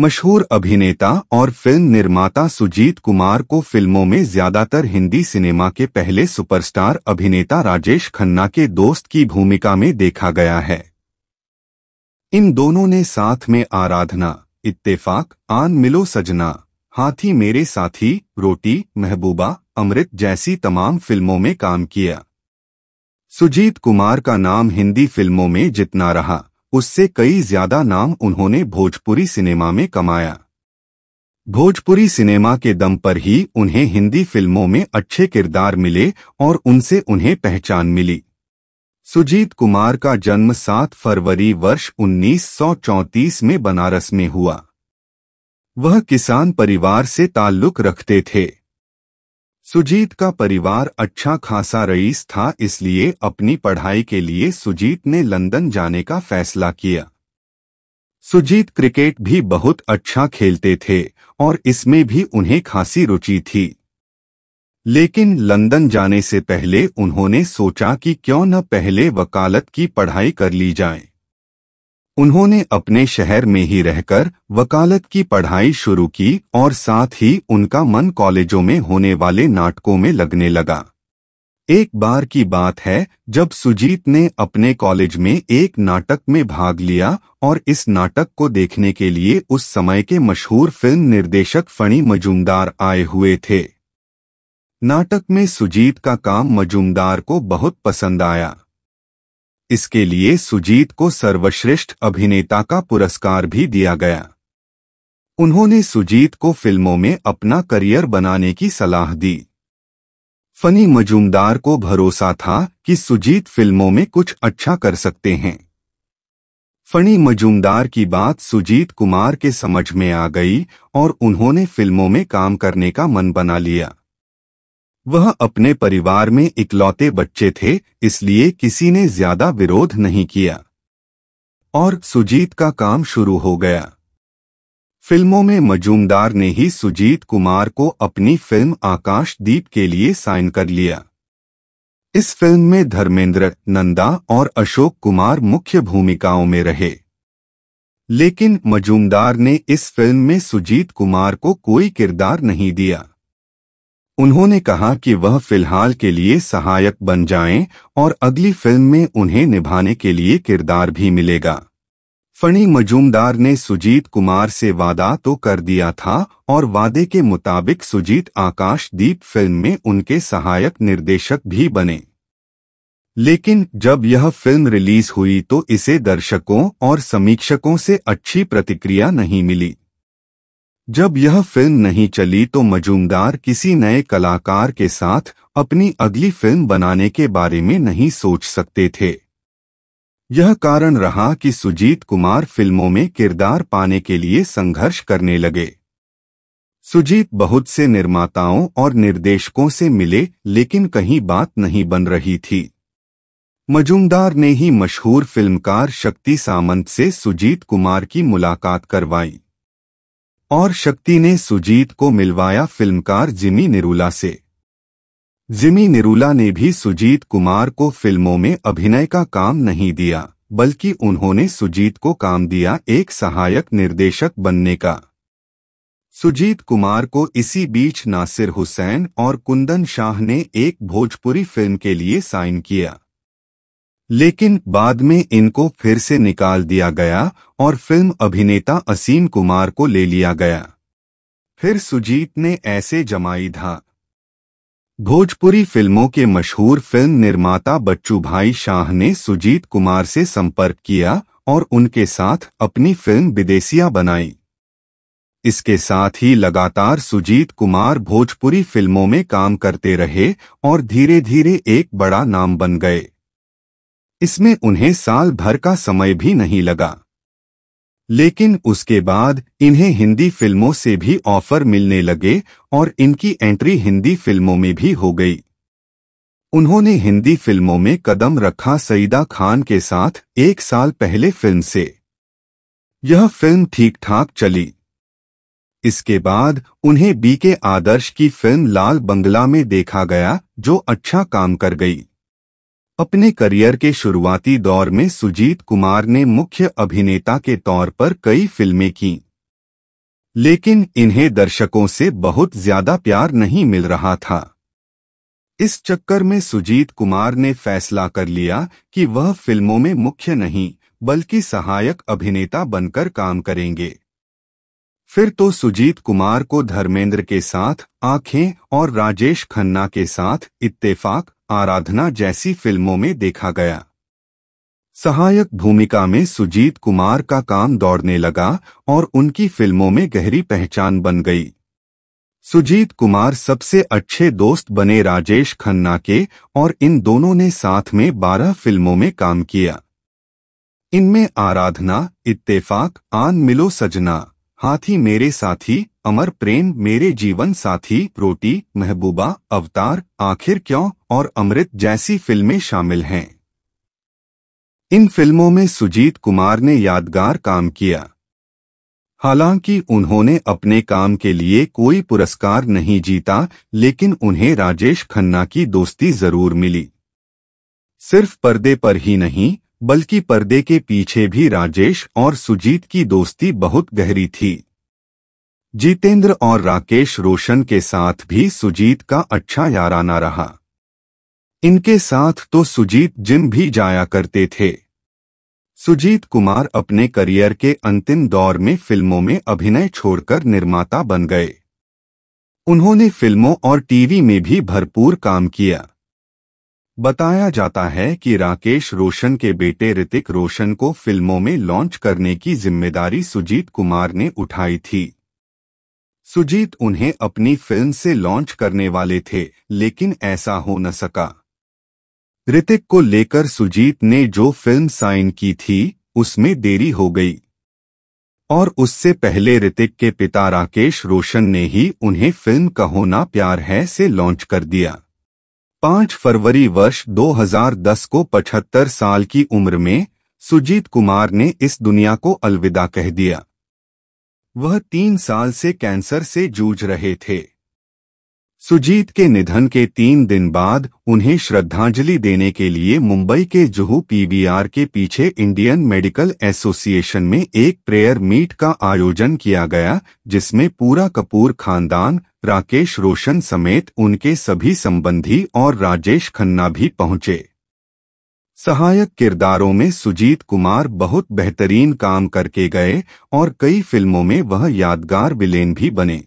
मशहूर अभिनेता और फिल्म निर्माता सुजीत कुमार को फिल्मों में ज्यादातर हिंदी सिनेमा के पहले सुपरस्टार अभिनेता राजेश खन्ना के दोस्त की भूमिका में देखा गया है इन दोनों ने साथ में आराधना इत्तेफाक आन मिलो सजना हाथी मेरे साथी रोटी महबूबा अमृत जैसी तमाम फिल्मों में काम किया सुजीत कुमार का नाम हिंदी फिल्मों में जितना रहा उससे कई ज्यादा नाम उन्होंने भोजपुरी सिनेमा में कमाया भोजपुरी सिनेमा के दम पर ही उन्हें हिंदी फिल्मों में अच्छे किरदार मिले और उनसे उन्हें पहचान मिली सुजीत कुमार का जन्म 7 फरवरी वर्ष 1934 में बनारस में हुआ वह किसान परिवार से ताल्लुक रखते थे सुजीत का परिवार अच्छा खासा रईस था इसलिए अपनी पढ़ाई के लिए सुजीत ने लंदन जाने का फैसला किया सुजीत क्रिकेट भी बहुत अच्छा खेलते थे और इसमें भी उन्हें खासी रुचि थी लेकिन लंदन जाने से पहले उन्होंने सोचा कि क्यों न पहले वकालत की पढ़ाई कर ली जाए उन्होंने अपने शहर में ही रहकर वकालत की पढ़ाई शुरू की और साथ ही उनका मन कॉलेजों में होने वाले नाटकों में लगने लगा एक बार की बात है जब सुजीत ने अपने कॉलेज में एक नाटक में भाग लिया और इस नाटक को देखने के लिए उस समय के मशहूर फिल्म निर्देशक फणी मजूमदार आए हुए थे नाटक में सुजीत का काम मजूमदार को बहुत पसंद आया इसके लिए सुजीत को सर्वश्रेष्ठ अभिनेता का पुरस्कार भी दिया गया उन्होंने सुजीत को फिल्मों में अपना करियर बनाने की सलाह दी फनी मजूमदार को भरोसा था कि सुजीत फिल्मों में कुछ अच्छा कर सकते हैं फनी मजूमदार की बात सुजीत कुमार के समझ में आ गई और उन्होंने फिल्मों में काम करने का मन बना लिया वह अपने परिवार में इकलौते बच्चे थे इसलिए किसी ने ज्यादा विरोध नहीं किया और सुजीत का काम शुरू हो गया फिल्मों में मजूमदार ने ही सुजीत कुमार को अपनी फिल्म आकाशदीप के लिए साइन कर लिया इस फिल्म में धर्मेंद्र नंदा और अशोक कुमार मुख्य भूमिकाओं में रहे लेकिन मजूमदार ने इस फिल्म में सुजीत कुमार को कोई किरदार नहीं दिया उन्होंने कहा कि वह फिलहाल के लिए सहायक बन जाएं और अगली फिल्म में उन्हें निभाने के लिए किरदार भी मिलेगा फणी मजूमदार ने सुजीत कुमार से वादा तो कर दिया था और वादे के मुताबिक सुजीत आकाशदीप फिल्म में उनके सहायक निर्देशक भी बने लेकिन जब यह फिल्म रिलीज हुई तो इसे दर्शकों और समीक्षकों से अच्छी प्रतिक्रिया नहीं मिली जब यह फिल्म नहीं चली तो मजूमदार किसी नए कलाकार के साथ अपनी अगली फिल्म बनाने के बारे में नहीं सोच सकते थे यह कारण रहा कि सुजीत कुमार फिल्मों में किरदार पाने के लिए संघर्ष करने लगे सुजीत बहुत से निर्माताओं और निर्देशकों से मिले लेकिन कहीं बात नहीं बन रही थी मजूमदार ने ही मशहूर फिल्मकार शक्ति सामंत से सुजीत कुमार की मुलाकात करवाई और शक्ति ने सुजीत को मिलवाया फिल्मकार जिमी निरूला से जिमी निरूला ने भी सुजीत कुमार को फिल्मों में अभिनय का काम नहीं दिया बल्कि उन्होंने सुजीत को काम दिया एक सहायक निर्देशक बनने का सुजीत कुमार को इसी बीच नासिर हुसैन और कुंदन शाह ने एक भोजपुरी फिल्म के लिए साइन किया लेकिन बाद में इनको फिर से निकाल दिया गया और फिल्म अभिनेता असीम कुमार को ले लिया गया फिर सुजीत ने ऐसे जमाई धा भोजपुरी फिल्मों के मशहूर फिल्म निर्माता बच्चू भाई शाह ने सुजीत कुमार से संपर्क किया और उनके साथ अपनी फिल्म विदेशिया बनाई इसके साथ ही लगातार सुजीत कुमार भोजपुरी फिल्मों में काम करते रहे और धीरे धीरे एक बड़ा नाम बन गए इसमें उन्हें साल भर का समय भी नहीं लगा लेकिन उसके बाद इन्हें हिंदी फिल्मों से भी ऑफर मिलने लगे और इनकी एंट्री हिंदी फिल्मों में भी हो गई उन्होंने हिंदी फिल्मों में कदम रखा सईदा खान के साथ एक साल पहले फिल्म से यह फिल्म ठीक ठाक चली इसके बाद उन्हें बीके आदर्श की फिल्म लाल बंगला में देखा गया जो अच्छा काम कर गई अपने करियर के शुरुआती दौर में सुजीत कुमार ने मुख्य अभिनेता के तौर पर कई फिल्में की लेकिन इन्हें दर्शकों से बहुत ज्यादा प्यार नहीं मिल रहा था इस चक्कर में सुजीत कुमार ने फैसला कर लिया कि वह फिल्मों में मुख्य नहीं बल्कि सहायक अभिनेता बनकर काम करेंगे फिर तो सुजीत कुमार को धर्मेंद्र के साथ आंखें और राजेश खन्ना के साथ इत्तेफाक आराधना जैसी फिल्मों में देखा गया सहायक भूमिका में सुजीत कुमार का काम दौड़ने लगा और उनकी फिल्मों में गहरी पहचान बन गई सुजीत कुमार सबसे अच्छे दोस्त बने राजेश खन्ना के और इन दोनों ने साथ में 12 फिल्मों में काम किया इनमें आराधना इत्तेफाक आन मिलो सजना हाथी मेरे साथी अमर प्रेम मेरे जीवन साथी रोटी महबूबा अवतार आखिर क्यों और अमृत जैसी फिल्में शामिल हैं इन फिल्मों में सुजीत कुमार ने यादगार काम किया हालांकि उन्होंने अपने काम के लिए कोई पुरस्कार नहीं जीता लेकिन उन्हें राजेश खन्ना की दोस्ती जरूर मिली सिर्फ पर्दे पर ही नहीं बल्कि पर्दे के पीछे भी राजेश और सुजीत की दोस्ती बहुत गहरी थी जितेंद्र और राकेश रोशन के साथ भी सुजीत का अच्छा याराना रहा इनके साथ तो सुजीत जिम भी जाया करते थे सुजीत कुमार अपने करियर के अंतिम दौर में फिल्मों में अभिनय छोड़कर निर्माता बन गए उन्होंने फिल्मों और टीवी में भी भरपूर काम किया बताया जाता है कि राकेश रोशन के बेटे ऋतिक रोशन को फिल्मों में लॉन्च करने की जिम्मेदारी सुजीत कुमार ने उठाई थी सुजीत उन्हें अपनी फिल्म से लॉन्च करने वाले थे लेकिन ऐसा हो न सका ऋतिक को लेकर सुजीत ने जो फिल्म साइन की थी उसमें देरी हो गई और उससे पहले ऋतिक के पिता राकेश रोशन ने ही उन्हें फिल्म कहो ना प्यार है से लॉन्च कर दिया पांच फरवरी वर्ष 2010 को 75 साल की उम्र में सुजीत कुमार ने इस दुनिया को अलविदा कह दिया वह तीन साल से कैंसर से जूझ रहे थे सुजीत के निधन के तीन दिन बाद उन्हें श्रद्धांजलि देने के लिए मुंबई के जुहू पीबीआर के पीछे इंडियन मेडिकल एसोसिएशन में एक प्रेयर मीट का आयोजन किया गया जिसमें पूरा कपूर खानदान राकेश रोशन समेत उनके सभी संबंधी और राजेश खन्ना भी पहुंचे सहायक किरदारों में सुजीत कुमार बहुत बेहतरीन काम करके गए और कई फिल्मों में वह यादगार विलेन भी बने